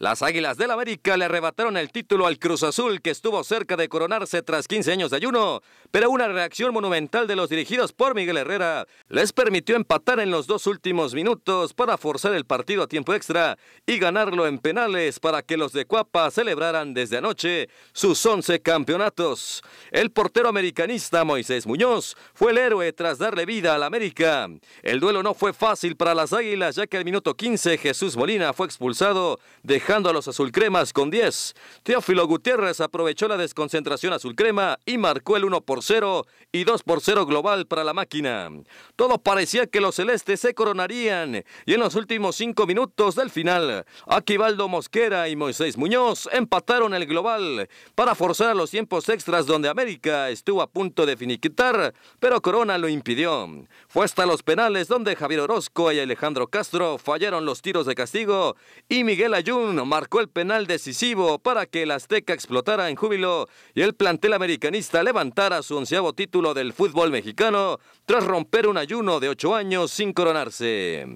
Las Águilas del América le arrebataron el título al Cruz Azul, que estuvo cerca de coronarse tras 15 años de ayuno, pero una reacción monumental de los dirigidos por Miguel Herrera les permitió empatar en los dos últimos minutos para forzar el partido a tiempo extra y ganarlo en penales para que los de Cuapa celebraran desde anoche sus 11 campeonatos. El portero americanista Moisés Muñoz fue el héroe tras darle vida al América. El duelo no fue fácil para las Águilas, ya que al minuto 15 Jesús Molina fue expulsado, de a los azulcremas con 10. Teófilo Gutiérrez aprovechó la desconcentración azulcrema y marcó el 1 por 0 y 2 por 0 global para la máquina. Todo parecía que los celestes se coronarían y en los últimos 5 minutos del final, Aquivaldo Mosquera y Moisés Muñoz empataron el global para forzar los tiempos extras donde América estuvo a punto de finiquitar, pero Corona lo impidió. Fue hasta los penales donde Javier Orozco y Alejandro Castro fallaron los tiros de castigo y Miguel Ayun marcó el penal decisivo para que el Azteca explotara en júbilo y el plantel americanista levantara su onceavo título del fútbol mexicano tras romper un ayuno de ocho años sin coronarse.